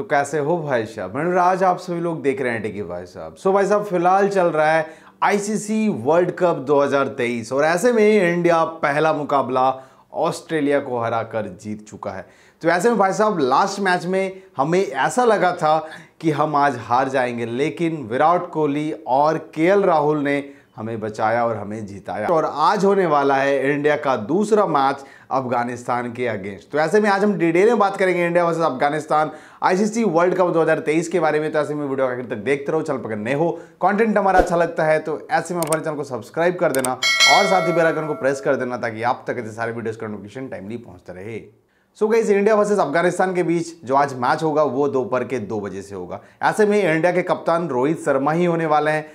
तो कैसे हो भाई साहब आज आप सभी लोग देख रहे हैं टिकी भाई साहब सो भाई साहब फिलहाल चल रहा है आईसीसी वर्ल्ड कप 2023 और ऐसे में इंडिया पहला मुकाबला ऑस्ट्रेलिया को हरा कर जीत चुका है तो ऐसे में भाई साहब लास्ट मैच में हमें ऐसा लगा था कि हम आज हार जाएंगे लेकिन विराट कोहली और के राहुल ने हमें बचाया और हमें जिताया और आज होने वाला है इंडिया का दूसरा मैच अफगानिस्तान के अगेंस्ट तो ऐसे में आज हम डिटेल में बात करेंगे India versus Afghanistan ICC world cup 2023 के बारे में तो ऐसे में वीडियो आखिर तक देखते रहो चल पकड़ नए हो कंटेंट हमारा अच्छा लगता है तो ऐसे में हमारे चैनल को सब्सक्राइब कर देना और साथ ही बेलाइकन को प्रेस कर देना ताकि आप तक ऐसे सारे वीडियोस का नोटिफिकेशन टाइमली पहुंचते रहे सो so गई इंडिया वर्सेस अफगानिस्तान के बीच जो आज मैच होगा वो दोपहर के दो बजे से होगा ऐसे में इंडिया के कप्तान रोहित शर्मा ही होने वाले हैं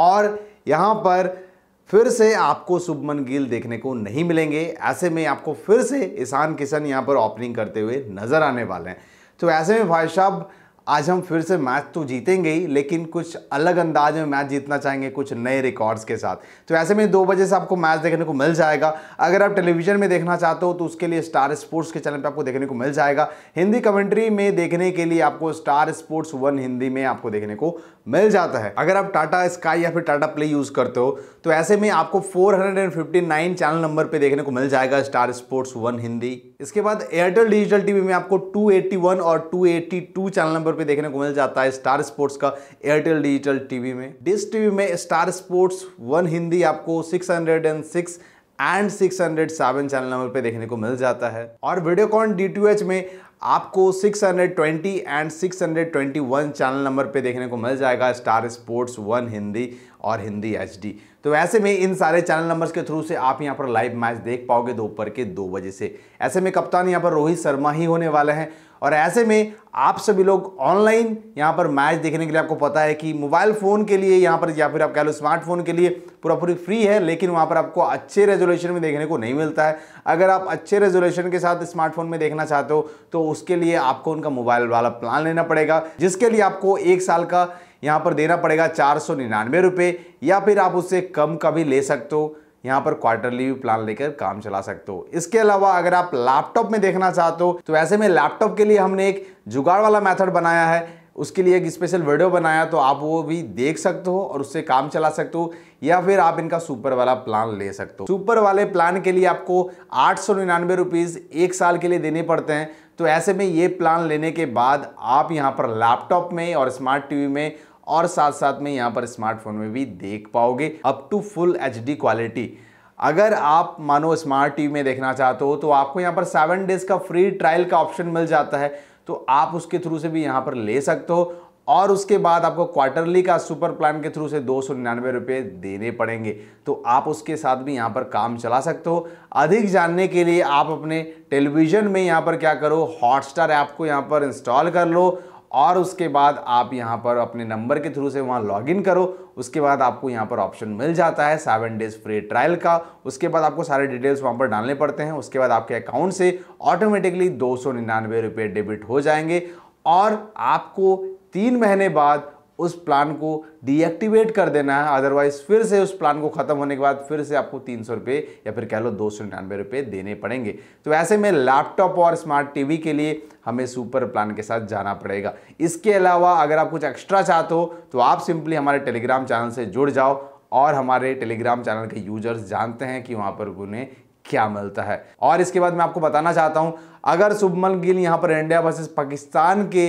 और यहाँ पर फिर से आपको शुभमन गिल देखने को नहीं मिलेंगे ऐसे में आपको फिर से ईशान किशन यहाँ पर ओपनिंग करते हुए नज़र आने वाले हैं तो ऐसे में भाई साहब आज हम फिर से मैच तो जीतेंगे ही लेकिन कुछ अलग अंदाज में मैच जीतना चाहेंगे कुछ नए रिकॉर्ड्स के साथ तो ऐसे में दो बजे से आपको मैच देखने को मिल जाएगा अगर आप टेलीविजन में देखना चाहते हो तो उसके लिए स्टार स्पोर्ट्स के चैनल पर आपको देखने को मिल जाएगा हिंदी कमेंट्री में देखने के लिए आपको स्टार स्पोर्ट्स वन हिंदी में आपको देखने को मिल जाता है अगर आप टाटा स्काई या फिर टाटा प्ले यूज़ करते हो तो ऐसे में आपको फोर चैनल नंबर पर देखने को मिल जाएगा स्टार स्पोर्ट्स वन हिंदी इसके बाद एयरटेल डिजिटल टीवी में आपको टू और टू चैनल नंबर वॉलपेपर पे देखने को मिल जाता है स्टार स्पोर्ट्स का एयरटेल डिजिटल टीवी में डिस टीवी में स्टार स्पोर्ट्स वन हिंदी आपको 606 एंड 607 चैनल नंबर पे देखने को मिल जाता है और वीडियोकॉन डी में आपको 620 एंड 621 चैनल नंबर पे देखने को मिल जाएगा स्टार स्पोर्ट्स वन हिंदी और हिंदी एचडी तो ऐसे में इन सारे चैनल नंबर्स के थ्रू से आप यहाँ पर लाइव मैच देख पाओगे दोपहर के दो बजे से ऐसे में कप्तान यहाँ पर रोहित शर्मा ही होने वाले हैं और ऐसे में आप सभी लोग ऑनलाइन यहाँ पर मैच देखने के लिए आपको पता है कि मोबाइल फ़ोन के लिए यहाँ पर या फिर आप कह लो स्मार्टफोन के लिए पूरा पूरी फ्री है लेकिन वहाँ पर आपको अच्छे रेजोल्यूशन में देखने को नहीं मिलता है अगर आप अच्छे रेजोल्यूशन के साथ स्मार्टफोन में देखना चाहते हो तो उसके लिए आपको उनका मोबाइल वाला प्लान लेना पड़ेगा जिसके लिए आपको एक साल का यहाँ पर देना पड़ेगा चार सौ निन्यानवे रुपये या फिर आप उससे कम का भी ले सकते हो यहाँ पर क्वार्टरली भी प्लान लेकर काम चला सकते हो इसके अलावा अगर आप लैपटॉप में देखना चाहते हो तो ऐसे में लैपटॉप के लिए हमने एक जुगाड़ वाला मेथड बनाया है उसके लिए एक स्पेशल वीडियो बनाया तो आप वो भी देख सकते हो और उससे काम चला सकते हो या फिर आप इनका सुपर वाला प्लान ले सकते हो सुपर वाले प्लान के लिए आपको आठ सौ निन्यानवे रुपीज़ एक साल के लिए देने पड़ते हैं तो ऐसे में ये प्लान लेने के बाद आप यहाँ पर लैपटॉप में और स्मार्ट टीवी में और साथ साथ में यहाँ पर स्मार्टफोन में भी देख पाओगे up to full H quality अगर आप मानो स्मार्ट टीवी में देखना चाहते हो तो आपको यहाँ पर सेवन डेज़ का फ्री ट्रायल का ऑप्शन मिल जाता है तो आप उसके थ्रू से भी यहाँ पर ले सकते हो और उसके बाद आपको क्वार्टरली का सुपर प्लान के थ्रू से दो सौ निन्यानवे देने पड़ेंगे तो आप उसके साथ भी यहाँ पर काम चला सकते हो अधिक जानने के लिए आप अपने टेलीविज़न में यहाँ पर क्या करो हॉटस्टार ऐप को यहाँ पर इंस्टॉल कर लो और उसके बाद आप यहाँ पर अपने नंबर के थ्रू से वहाँ लॉगिन करो उसके बाद आपको यहाँ पर ऑप्शन मिल जाता है सेवन डेज फ्री ट्रायल का उसके बाद आपको सारे डिटेल्स वहाँ पर डालने पड़ते हैं उसके बाद आपके अकाउंट से ऑटोमेटिकली दो सौ रुपये डेबिट हो जाएंगे और आपको तीन महीने बाद उस प्लान को डीएक्टिवेट कर देना है अदरवाइज फिर से उस प्लान को खत्म होने के बाद फिर से आपको तीन सौ रुपये या फिर कह लो दो सौ निन्यानवे रुपये देने पड़ेंगे तो ऐसे में लैपटॉप और स्मार्ट टीवी के लिए हमें सुपर प्लान के साथ जाना पड़ेगा इसके अलावा अगर आप कुछ एक्स्ट्रा चाहते हो तो आप सिंपली हमारे टेलीग्राम चैनल से जुड़ जाओ और हमारे टेलीग्राम चैनल के यूजर्स जानते हैं कि वहाँ पर उन्हें क्या मिलता है और इसके बाद मैं आपको बताना चाहता हूँ अगर शुभमन गिल यहाँ पर इंडिया वर्सेज पाकिस्तान के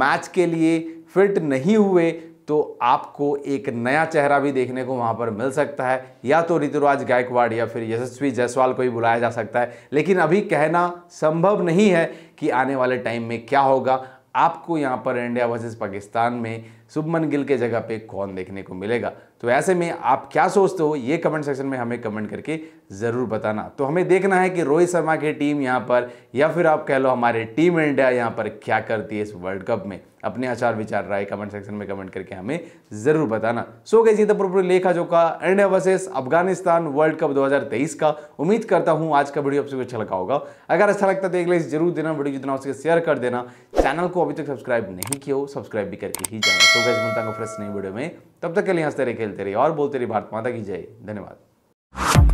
मैच के लिए फिट नहीं हुए तो आपको एक नया चेहरा भी देखने को वहाँ पर मिल सकता है या तो ऋतुराज गायकवाड़ या फिर यशस्वी जायसवाल को ही बुलाया जा सकता है लेकिन अभी कहना संभव नहीं है कि आने वाले टाइम में क्या होगा आपको यहाँ पर इंडिया वर्सेस पाकिस्तान में शुभमन गिल के जगह पे कौन देखने को मिलेगा तो ऐसे में आप क्या सोचते हो ये कमेंट सेक्शन में हमें कमेंट करके ज़रूर बताना तो हमें देखना है कि रोहित शर्मा की टीम यहाँ पर या फिर आप कह लो हमारे टीम इंडिया यहाँ पर क्या करती है इस वर्ल्ड कप में अपने आचार विचार राय कमेंट सेक्शन में कमेंट करके हमें ज़रूर बताना सो गई सीधा पूरी लेखा जो का India versus Afghanistan world cup 2023 का उम्मीद करता हूँ आज का वीडियो आप सबको अच्छा लगा होगा अगर अच्छा लगता है तो एक लाइस जरूर देना वीडियो जितना उसके शेयर कर देना चैनल को अभी तक सब्सक्राइब नहीं किया हो सब्सक्राइब भी करके ही जाना तो गैस मिलता हूँ फ्रेश नई वीडियो में तब तक के लिए हंसते रहे खेलते रहे और बोलते रहे भारत माता की जय धन्यवाद